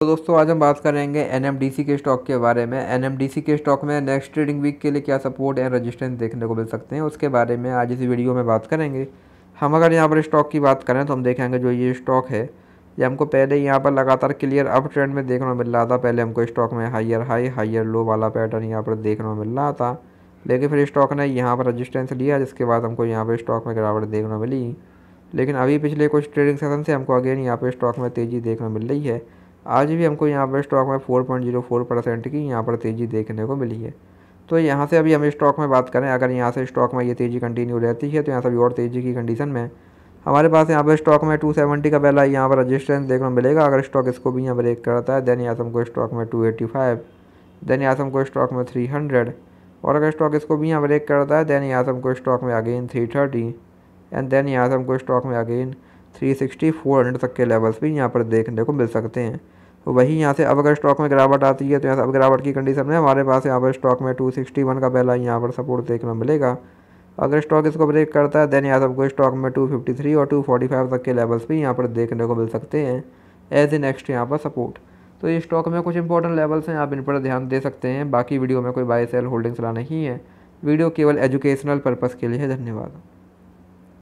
तो दोस्तों आज हम बात करेंगे एन के स्टॉक के बारे में एन के स्टॉक में नेक्स्ट ट्रेडिंग वीक के लिए क्या सपोर्ट एंड रजिस्टेंस देखने को मिल सकते हैं उसके बारे में आज इस वीडियो में बात करेंगे हम अगर यहाँ पर स्टॉक की बात करें तो हम देखेंगे जो ये स्टॉक है ये हमको पहले यहाँ पर लगातार क्लियर अप ट्रेंड में देखने को मिल रहा था पहले हमको स्टॉक में हाइयर हाई हाइयर लो वाला पैटर्न यहाँ पर देखने को मिल रहा था लेकिन फिर स्टॉक ने यहाँ पर रजिस्टेंस लिया जिसके बाद हमको यहाँ पर स्टॉक में गिरावट देखने को मिली लेकिन अभी पिछले कुछ ट्रेडिंग सेशन से हमको अगेन यहाँ पर स्टॉक में तेज़ी देखने को मिल रही है आज भी हमको यहाँ पर स्टॉक में 4.04 परसेंट की यहाँ पर तेज़ी देखने को मिली है तो यहाँ से अभी हम स्टॉक में बात करें अगर यहाँ से स्टॉक में ये तेज़ी कंटिन्यू रहती है तो यहाँ से अभी और तेज़ी की कंडीशन में हमारे पास यहाँ पर स्टॉक में सेवेंटी का पहला यहाँ पर रजिस्टेंस देखने मिलेगा अगर स्टॉक इसको भी यहाँ ब्रेक करता है देन यहाँ को हमको स्टॉक में एटी देन यहाँ यासम हमको स्टॉक में हंड्रेड और अगर स्टॉक इसको भी यहाँ ब्रेक करता है देन यहाँ से हमको स्टॉक में अगेन 330 एंड देन यहाँ से हमको स्टॉक में अगेन 360 400 तक के लेवल्स भी यहाँ पर देखने को मिल सकते हैं तो वही यहाँ से अब अगर स्टॉक में गिरावट आती है तो यहाँ से अब गिरावट की कंडीशन में हमारे पास यहाँ पर स्टॉक में टू सिक्सटी वन का पहला यहाँ पर सपोर्ट देखना मिलेगा अगर स्टॉक इसको ब्रेक करता है देन यहाँ सबको स्टॉक में टू फिफ्टी थ्री और टू फोर्टी फाइव तक के लेवल्स भी यहाँ पर देखने को मिल सकते हैं एज ए नेक्स्ट यहाँ पर सपोर्ट तो ये स्टॉक में कुछ इंपॉर्टेंट लेवल्स हैं आप इन पर ध्यान दे सकते हैं बाकी वीडियो में कोई बाय सेल होल्डिंग्स ला नहीं है वीडियो केवल एजुकेशनल पर्पज़ के लिए है धन्यवाद